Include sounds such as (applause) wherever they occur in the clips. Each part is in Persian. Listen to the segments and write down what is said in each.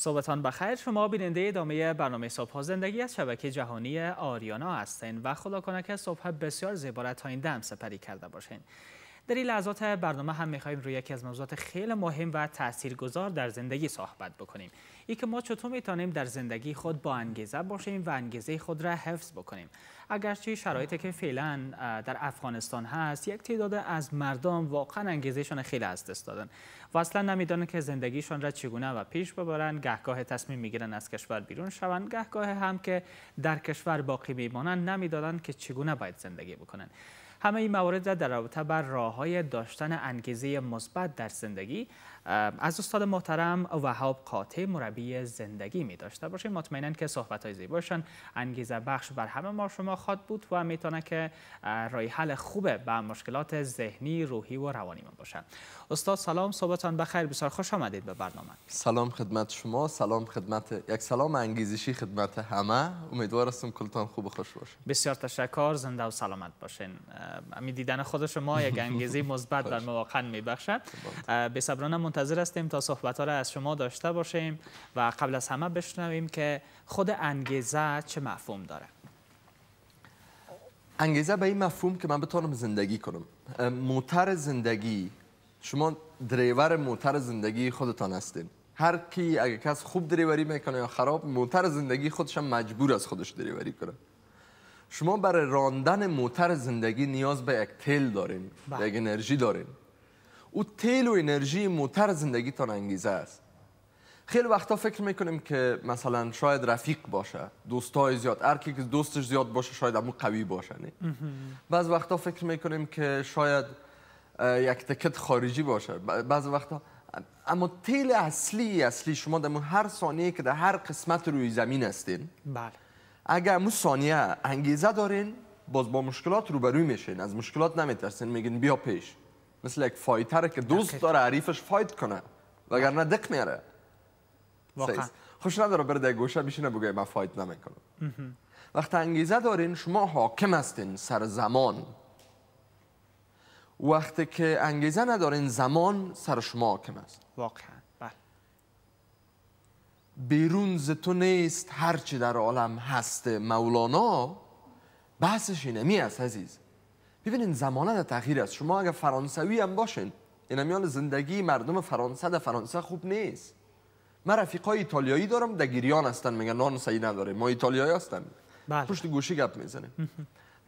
صحبتان بخیر شما بیننده ادامه برنامه صبح زندگی از شبکه جهانی آریانا هستین و خدا کنه که صبح بسیار زیبا تا این دم سپری کرده باشین در این لحظات برنامه هم میخواییم روی یکی از موضوعات خیلی مهم و تاثیرگذار در زندگی صحبت بکنیم ای که ما چطور میتونیم در زندگی خود با انگیزه باشیم و انگیزه خود را حفظ بکنیم اگرچه شرایطی که فعلا در افغانستان هست یک تعداد از مردم واقعا انگیزهشان خیلی از دست دادن و اصلا نمیدانن که زندگیشان را چگونه و پیش ببرن گهگاه تصمیم میگیرن از کشور بیرون شوند گهگاه هم که در کشور باقی میمانند نمیدانن که چگونه باید زندگی بکنن همه این موارد در رابطه بر راه های داشتن انگیزه مثبت در زندگی از استاد محترم وهاب قاطع مربی زندگی می داشته باشیم مطمئنا که صحبت های زیباشان انگیزه بخش بر همه ما شما خواد بود و میتونه که رای حل خوبه به مشکلات ذهنی روحی و روانی ما باشه. استاد سلام صحبتان بخیر بسیار خوش آمدید به برنامه سلام خدمت شما سلام خدمت یک سلام انگیزشی خدمت همه امیدوار هستم کلتان خوب خوش باشه بسیار تشکر زنده و سلامت باشین می دیدن خود شما یک انگیزه مثبت (laughs) در واقعا میبخشد به صبرانه منتظر هستیم تا صحبت را از شما داشته باشیم و قبل از همه بشنویم که خود انگیزه چه مفهوم داره انگیزه به این مفهوم که من بتونم زندگی کنم موتر زندگی شما دریور موتر زندگی خودتان هستیم. هر کی اگه کس خوب دریوری میکنه یا خراب موتر زندگی خودش هم مجبور از خودش دریوری کنه شما برای راندن موتر زندگی نیاز به یک تل دارین بله. انرژی دارین او تیل و انرژی موتر زندگیتان انگیزه است خیلی وقتا فکر میکنیم که مثلا شاید رفیق باشه دوستای زیاد هر که دوستش زیاد باشه شاید امو قوی باشه نه بعض وقتا فکر میکنیم که شاید یک تکت خارجی باشه بعض وقتا اما تیل اصلی اصلی شما در هر ثانیه که در هر قسمت روی زمین هستین بله اگر امو ثانیه انگیزه دارین باز با مشکلات روبروی میشین از مشکلات نمیترسین میگین بیا پیش مثل یک فایتر که دوست داره عریفش فایت کنه وگرنه دق میاره خوش نداره بره در گوشه بشینه بگه من فایت نمیکنم وقت انگیزه دارین شما حاکم هستین سر زمان وقتی که انگیزه ندارین زمان سر شما حاکم است واقعا بله. بیرون ز تو نیست هرچی در عالم هست مولانا بحثش اینه است عزیز ببینین زمانه در تغییر است شما اگر فرانسوی هم باشین این میان زندگی مردم فرانسه در فرانسه خوب نیست من رفیقای ایتالیایی دارم در گریان هستن میگن نان سعی نداره ما ایتالیایی هستن بله. پشت گوشی گپ میزنیم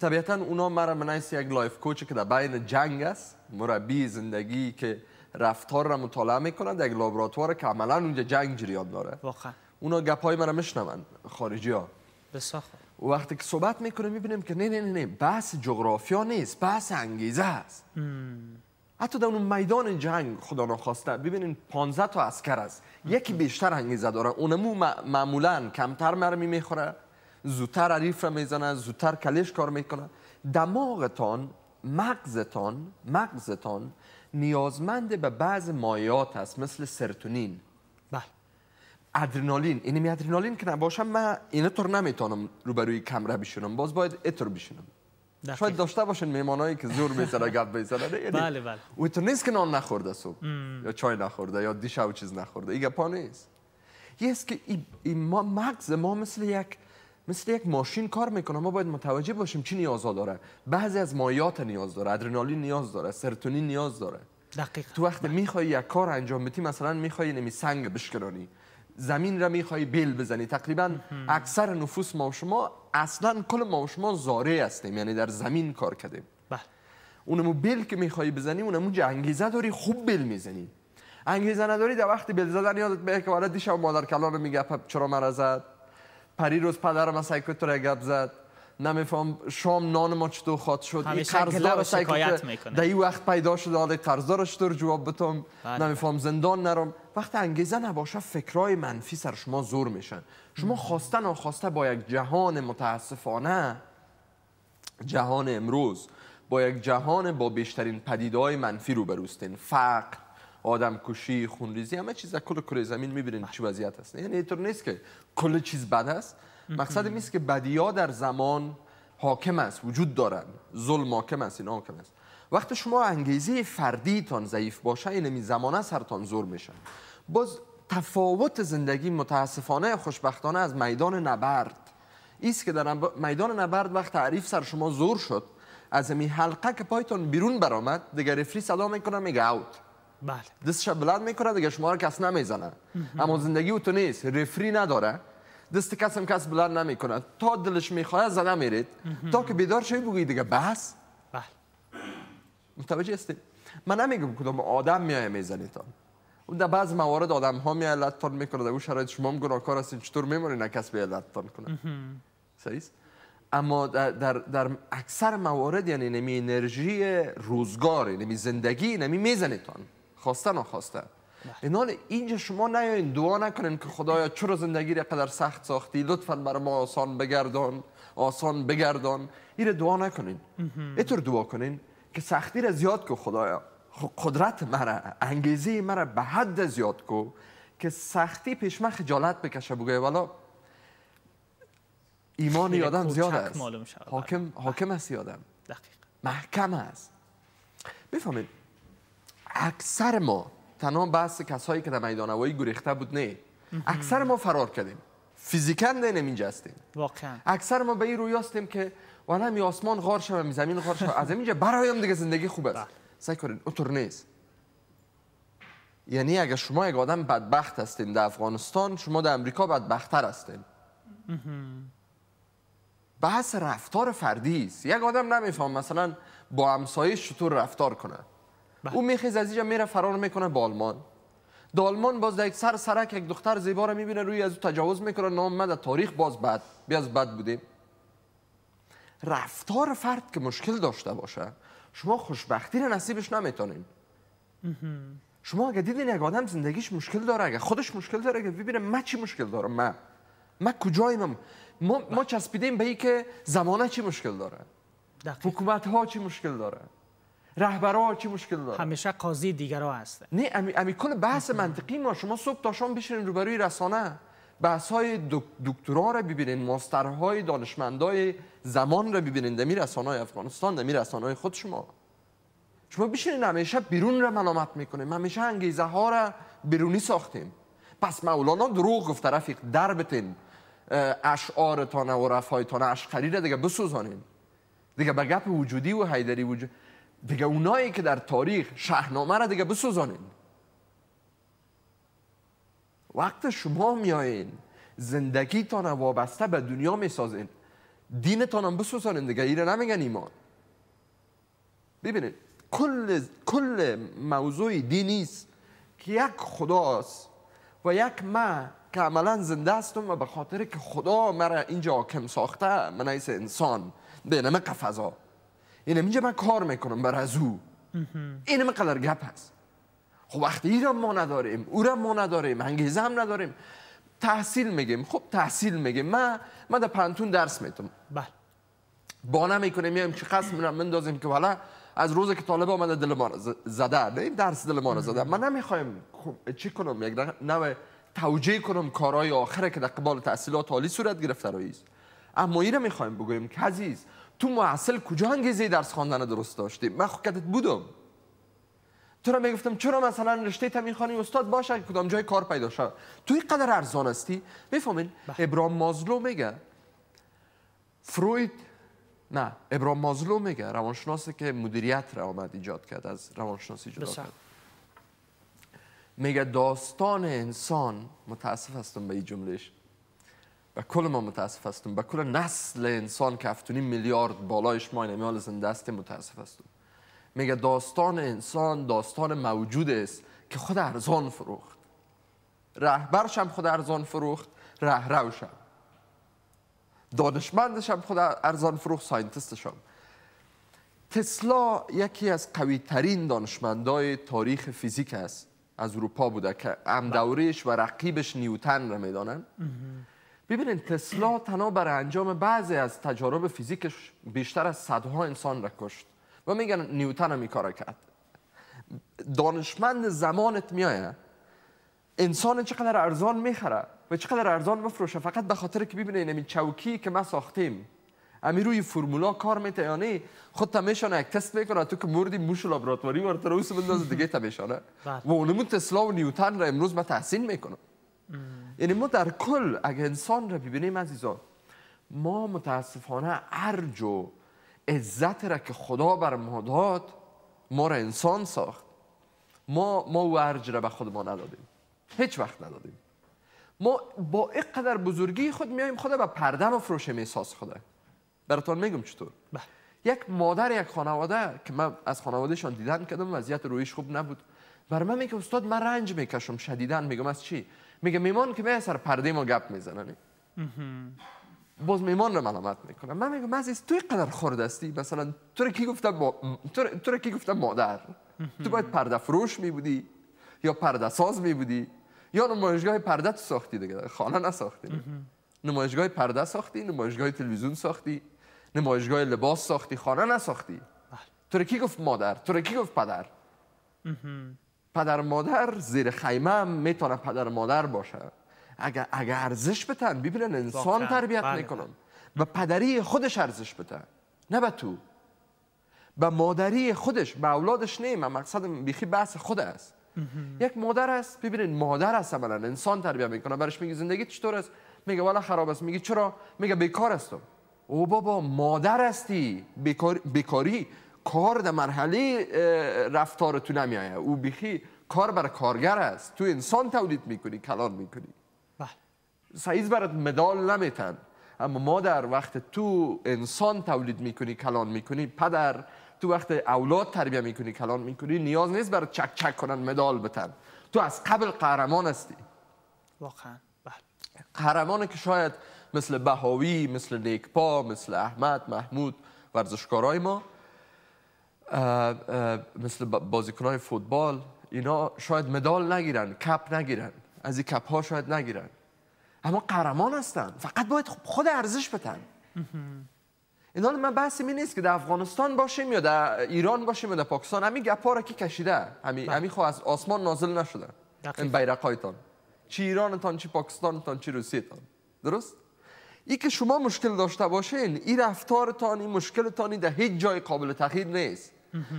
طبیعتا اونا مرا منایس یک لایف کوچ که در بین جنگ است مربی زندگی که رفتار را مطالعه میکنن در یک لابراتوار که عملا اونجا جنگ جریان داره واقعا اونا گپ های مرا میشنوند خارجی ها بسخن. وقتی که صحبت میکنه میبینیم که نه نه نه بحث جغرافیا نیست بحث انگیزه است حتی در اون میدان جنگ خدا نخواسته ببینین 15 تا اسکر است یکی بیشتر انگیزه داره اونمو معمولا کمتر مرمی میخوره زودتر عریف را میزنه زودتر کلش کار میکنه دماغتان مغزتان مغزتان نیازمند به بعض مایات است مثل سرتونین ادرنالین این می ادرنالین که نباشم من اینا طور نمیتونم روبروی کمره بشونم باز باید اتر بشونم شاید داشته باشین میمانایی که زور میزنه گپ میزنه بله بله و تو نیست که نان نخورده صبح یا چای نخورده یا دیشب چیز نخورده این گپا نیست یه که این ما مغز ما مثل یک مثل یک ماشین کار میکنه ما باید متوجه باشیم چی نیاز داره بعضی از مایات نیاز داره ادرنالین نیاز داره سرتونین نیاز داره دقیقاً. تو وقت میخوای یک کار انجام بدی مثلا میخوای نمی سنگ بشکنانی زمین را میخوای بیل بزنی تقریبا اکثر نفوس ما شما اصلا کل ما شما زاره هستیم یعنی در زمین کار کردیم بله. اونمو بیل که میخوای بزنی اونمو انگیزه داری خوب بیل میزنی انگیزه نداری در وقتی بیل زدن یادت میاد که والا دیشب مادر کلان میگه چرا مرا زد پری روز پدرم از سیکوت را گپ زد نمیفهم شام نان ما چطور خواد شد این قرضدار شکایت میکنه در این وقت پیدا شده آره، حال قرضدارش چطور جواب بتم بله. نمیفهم زندان نرم وقت انگیزه نباشه فکرای منفی سر شما زور میشن شما خواسته ناخواسته با یک جهان متاسفانه جهان امروز با یک جهان با بیشترین پدیدهای منفی رو بروستین فقر آدم کشی خونریزی همه چیز کل کره زمین میبینین چه بله. وضعیت هست یعنی اینطور نیست که کل چیز بد است مقصد این است که بدیا در زمان حاکم است وجود دارند ظلم حاکم است این حاکم است وقتی شما انگیزه فردی تان ضعیف باشه این زمانه سرتان زور میشه باز تفاوت زندگی متاسفانه خوشبختانه از میدان نبرد ایست که در میدان نبرد وقت تعریف سر شما زور شد از این حلقه که پایتون بیرون برآمد دیگه رفری صدا میکنه میگه اوت بله دستش بلند میکنه دیگه شما رو کس نمیزنه اما زندگی او تو نیست رفری نداره دست کس هم کس بلند نمیکنه تا دلش میخواهد زنه میرید تا که بیدار شوی بگویید دیگه بس بله متوجه هستی. من نمیگم کدام آدم میای میزنیتان و در بعض موارد آدم ها می علتتان میکنه در اون شرایط شما هم گناهکار هستین چطور میمونی نه کس به علتتان کنه اما در, در, در, اکثر موارد یعنی نمی انرژی روزگار نمی یعنی زندگی نمی میزنیتان خواسته نخواسته بله. اینال اینجا شما نیاین دعا نکنین که خدایا چرا زندگی را قدر سخت ساختی لطفا بر ما آسان بگردان آسان بگردان این دعا نکنین اینطور دعا کنین که سختی را زیاد کو خدایا قدرت مرا انگیزی مرا به حد زیاد کو که سختی پیش من خجالت بکشه بگه والا ایمان یادم زیاد است بله. حاکم بله. حاکم است دقیق محکم است بفهمید اکثر ما تنها بحث کسایی که در میدان هوایی گریخته بود نه اکثر ما فرار کردیم فیزیکن نه اینجا هستیم واقعا اکثر ما به این روی هستیم که والا می آسمان غار و می زمین غار شد از اینجا برایم دیگه زندگی خوب است بله. سعی کنین اوتور نیست یعنی اگر شما یک آدم بدبخت هستیم در افغانستان شما در امریکا بدبختتر هستیم بحث رفتار فردی است یک آدم نمیفهم مثلا با همسایه چطور رفتار کنه او میخیز از اینجا میره فرار میکنه به آلمان دالمان باز در یک سر سرک یک دختر زیبا را میبینه روی از او تجاوز میکنه نام من در تاریخ باز بد از بد بودیم رفتار فرد که مشکل داشته باشه شما خوشبختی رو نصیبش نمیتونین شما اگه دیدین یک آدم زندگیش مشکل داره اگه خودش مشکل داره اگه ببینه من چی مشکل دارم من من کجایم ما ما چسبیدیم به اینکه زمانه چی مشکل داره حکومت ها چی مشکل داره رهبرا چی مشکل داره همیشه قاضی دیگرا هست نه امی, امی کل بحث منطقی ما شما صبح تا شام بشینین روبروی رسانه بحث های دکترا را ببینین ماسترهای دانشمندای زمان را ببینین دمی رسانه افغانستان دمی رسانه های خود شما شما بشینین همیشه بیرون را ملامت میکنیم همیشه انگیزه ها را بیرونی ساختیم پس مولانا دروغ گفت رفیق در بتین اشعارتان و رفایتان اشقری را دیگه بسوزانین دیگه به گپ وجودی و حیدری وجود دیگه اونایی که در تاریخ شهنامه را دیگه بسوزانین وقت شما میایین زندگیتان وابسته به دنیا میسازین دینتان هم بسوزانین دیگه ایره نمیگن ایمان ببینید کل, کل موضوع دینیست که یک خداست و یک من که عملا زنده هستم و به خاطر که خدا مرا اینجا حاکم ساخته من انسان به نمک فضا یعنی اینجا من کار میکنم بر از او این مقدر گپ هست خب وقتی را ما نداریم او را ما نداریم انگیزه هم نداریم تحصیل میگیم خب تحصیل میگیم من من در پنتون درس میتونم بله با نمیکنه میایم که قسم میرم مندازیم که والا از روز که طالب آمده دل ما زده نه درس دل ما زده من نمیخوایم خب، چی کنم یک نوع توجیه کنم کارهای آخره که در قبال تحصیلات عالی صورت گرفته ایست اما این میخوایم بگویم که عزیز تو معسل کجا انگیزه درس خواندن درست داشتی من خودت بودم تو را میگفتم چرا مثلا رشته تا خانی استاد باشه کدام جای کار پیدا شد تو قدر ارزان هستی میفهمین بله. ابرام مازلو میگه فروید نه ابرام مازلو میگه روانشناسی که مدیریت را آمد ایجاد کرد از روانشناسی جدا کرد میگه داستان انسان متاسف هستم به این جملهش و کل ما متاسف هستیم و کل نسل انسان که افتونی میلیارد بالایش ما این زنده است متاسف هستیم میگه داستان انسان داستان موجود است که خود ارزان فروخت رهبرش هم خود ارزان فروخت رهروش هم دانشمندش هم خود ارزان فروخت ساینتستش هم تسلا یکی از قوی ترین دانشمندای تاریخ فیزیک است از اروپا بوده که هم و رقیبش نیوتن را میدانن ببینید تسلا تنها برای انجام بعضی از تجارب فیزیکش بیشتر از صدها انسان را کشت و میگن نیوتن هم کار کرد دانشمند زمانت میایه انسان چقدر ارزان میخره و چقدر ارزان بفروشه فقط به خاطر که ببینه این چوکی که ما ساختیم امی روی فرمولا کار میته یا یعنی خود تمیشانه یک تست میکنه تو که موردی موش لابراتواری رو سو بندازه دیگه تمیشانه. بله. و اونمون تسلا و نیوتن را امروز ما تحسین میکنه یعنی ما در کل اگه انسان را ببینیم عزیزان ما متاسفانه ارج و عزت را که خدا بر ما داد ما را انسان ساخت ما ما او ارج را به خود ما ندادیم هیچ وقت ندادیم ما با اینقدر بزرگی خود میایم خدا به پرده و فروش احساس خدا براتان میگم چطور بله. یک مادر یک خانواده که من از خانوادهشان دیدن کردم وضعیت رویش خوب نبود بر من میگه استاد من رنج میکشم شدیدن میگم از چی میگه میمون که سر پرده ما گپ میزنن باز میمون رو ملامت میکنه. من میگم عزیز تو قدر خوردستی مثلا تو کی گفتم با... تو کی گفتم مادر تو باید پرده فروش میبودی یا پرده ساز میبودی یا نمایشگاه پرده تو ساختی دیگه خانه نساختی نمایشگاه پرده ساختی نمایشگاه تلویزیون ساختی نمایشگاه لباس ساختی خانه نساختی بله. تو کی گفت مادر تو کی گفت پدر پدر مادر زیر خیمه هم میتونه پدر مادر باشه اگر اگر ارزش بتن ببینن انسان تربیت بله. میکنم به پدری خودش ارزش بده نه به تو به مادری خودش به اولادش نیم مقصد بیخی بحث خود است یک مادر است ببینید مادر است اولا انسان تربیت میکنه برش میگه زندگی چطور است میگه والا خراب است میگه چرا میگه بیکار هستم او بابا مادر هستی بیکار... بیکاری کار در مرحله رفتار تو او بیخی کار بر کارگر است تو انسان تولید میکنی کلان میکنی بله. سعیز برات مدال نمیتن اما مادر وقت تو انسان تولید میکنی کلان میکنی پدر تو وقت اولاد تربیه میکنی کلان میکنی نیاز نیست برای چک چک کنن مدال بتن تو از قبل قهرمان هستی واقعا بله که شاید مثل بهاوی مثل نیکپا مثل احمد محمود ورزشکارای ما مثل بازیکن های فوتبال اینا شاید مدال نگیرن کپ نگیرن از این کپ ها شاید نگیرن اما قهرمان هستن فقط باید خود ارزش بتن. اینا من بحثی می نیست که در افغانستان باشیم یا در ایران باشیم یا در پاکستان همین گپا را که کشیده همین بله. همین خو از آسمان نازل نشده این بیرقایتان چی ایرانتان چی پاکستانتان چی تان درست ای که شما مشکل داشته باشین این رفتارتان این مشکلتان در هیچ جای قابل تغییر نیست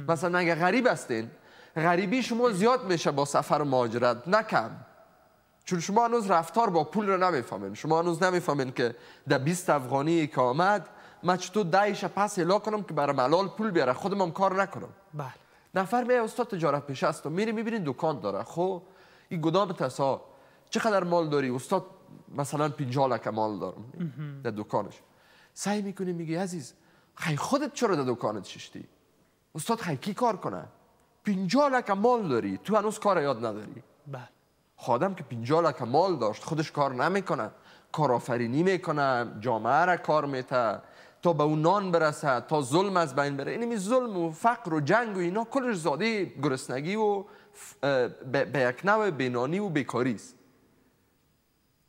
مثلا اگه غریب هستین غریبی شما زیاد میشه با سفر و مهاجرت نکم چون شما هنوز رفتار با پول رو نمیفهمین شما هنوز نمیفهمین که در 20 افغانی که آمد من چطور دهیش پس الا کنم که برای ملال پول بیاره خودم هم کار نکنم بله نفر میاد استاد تجارت پیشه است و میری میبینین دکان داره خب این گدام تسا چقدر مال داری استاد مثلا 50 لک مال دارم در دکانش سعی میکنی میگی عزیز خی خودت چرا در دکانت ششتی استاد کی کار کنه پینجا لکه مال داری تو هنوز کار یاد نداری بله خادم که پینجا لکه مال داشت خودش کار نمیکنه کارآفرینی میکنه جامعه را کار میته تا به اون نان برسه تا ظلم از بین بره اینمی ظلم و فقر و جنگ و اینا کلش زاده گرسنگی و به یک نوع بینانی و بیکاری است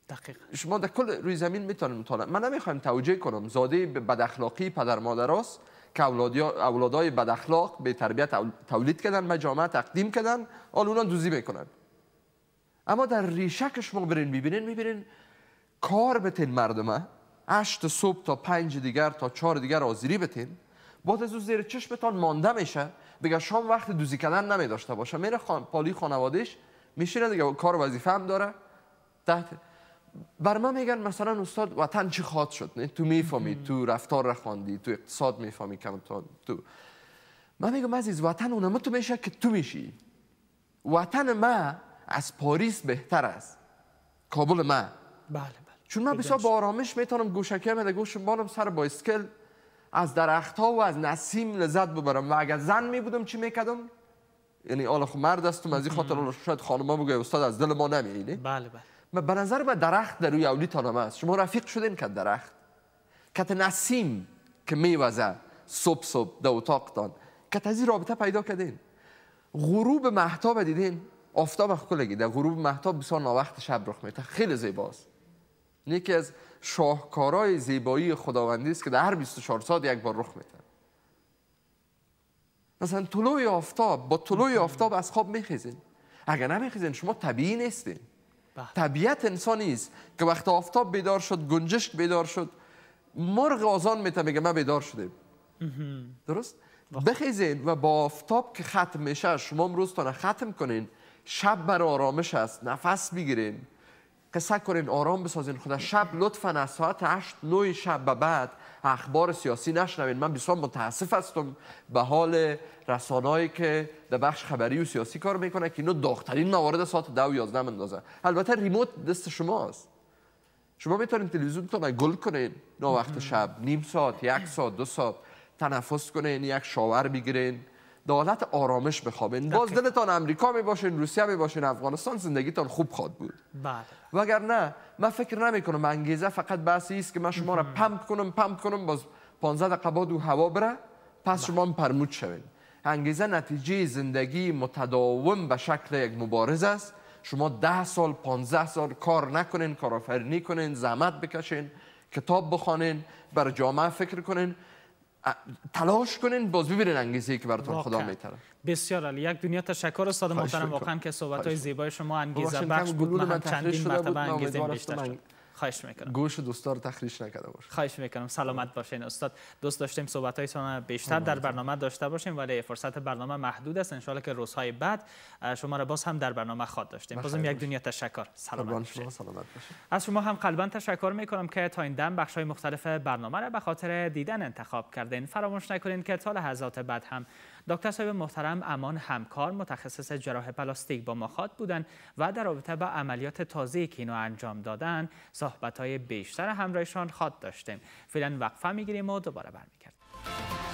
دقیقا. شما در کل روی زمین میتونیم مطالعه من نمیخوایم توجه کنم زاده بد اخلاقی پدر مادر است که اولادای بد اخلاق به تربیت تولید کردن به جامعه تقدیم کردن حال اونا دوزی میکنن اما در ریشه شما برین میبینین میبینین کار بتین مردمه هشت صبح تا پنج دیگر تا چهار دیگر آزیری بتین بعد از او زیر چشمتان مانده میشه بگه شام وقت دوزی کردن نمیداشته باشه میره خان... پالی خانوادش میشینه دیگه کار وظیفه هم داره تحت بر ما میگن مثلا استاد وطن چی خواد شد نه تو میفهمی تو رفتار خواندی تو اقتصاد میفهمی کم تو من میگم عزیز وطن اونم تو میشه که تو میشی وطن ما از پاریس بهتر است کابل ما بله, بله. چون من بسیار با آرامش میتونم گوشکه من گوشم بانم سر با اسکل از درخت ها و از نسیم لذت ببرم و اگر زن می بودم چی میکردم یعنی آلا خب مرد هستم از این خاطر شاید خانم ها بگه استاد از دل ما نمیه بله بله به نظر ما درخت در روی تانم است شما رفیق شدین که درخت کت نسیم که میوزه صبح صبح در تان کت از این رابطه پیدا کردین غروب محتاب دیدین آفتاب کلگی در غروب محتاب بسیار ناوقت شب رخ میده خیلی زیباست یکی از شاهکارهای زیبایی خداوندی است که در هر 24 ساعت یک بار رخ میده مثلا طلوع آفتاب با طلوع آفتاب از خواب میخیزین اگر نمیخیزین شما طبیعی نیستین طبیعت انسانی است که وقت آفتاب بیدار شد گنجشک بیدار شد مرغ آزان میته میگه من بیدار شدیم درست بخیزین و با آفتاب که ختم میشه شما امروز تا ختم کنین شب بر آرامش است نفس بگیرین قصه کنین آرام بسازین خدا شب لطفا از ساعت 8 9 شب به بعد اخبار سیاسی نشنوین من بسیار متاسف هستم به حال رسانهایی که در بخش خبری و سیاسی کار میکنه که اینو داغترین موارد ساعت 10 و 11 مندازه البته ریموت دست شماست شما میتونین تو گل کنین نه وقت شب نیم ساعت یک ساعت دو ساعت تنفس کنین یک شاور بگیرین در حالت آرامش بخوابین یعنی باز دلتان امریکا می باشین روسیه می باشین افغانستان زندگیتان خوب خواد بود بله نه من فکر نمی کنم انگیزه فقط بحثی است که من شما را پمپ کنم پمپ کنم باز 15 دقیقه بعد و هوا بره پس بله. شما پرمود شوین انگیزه نتیجه زندگی متداوم به شکل یک مبارز است شما ده سال 15 سال کار نکنین کارآفرینی کنین زحمت بکشین کتاب بخوانین بر جامعه فکر کنین تلاش کنین باز ببینین انگیزه که براتون خدا میتره بسیار علی یک دنیا تشکر استاد محترم واقعا که صحبت های زیبای شما انگیزه بخش بود من چندین مرتبه انگیزه بیشتر شد خواهش میکنم گوش دوستا رو تخریش نکرده باش خواهش میکنم سلامت باشین استاد دوست داشتیم صحبت های بیشتر در برنامه داشته باشیم ولی فرصت برنامه محدود است انشالله که روزهای بعد شما را باز هم در برنامه خواهد داشتیم بازم یک دنیا تشکر سلامت باشین از شما هم قلبا تشکر میکنم که تا این دم بخش های مختلف برنامه را به خاطر دیدن انتخاب کردین فراموش نکنین که تا لحظات بعد هم دکتر صاحب محترم امان همکار متخصص جراح پلاستیک با ما خواد بودن و در رابطه با عملیات تازه که اینو انجام دادن صحبت های بیشتر همراهشان خواد داشتیم فعلا وقفه میگیریم و دوباره برمیگردیم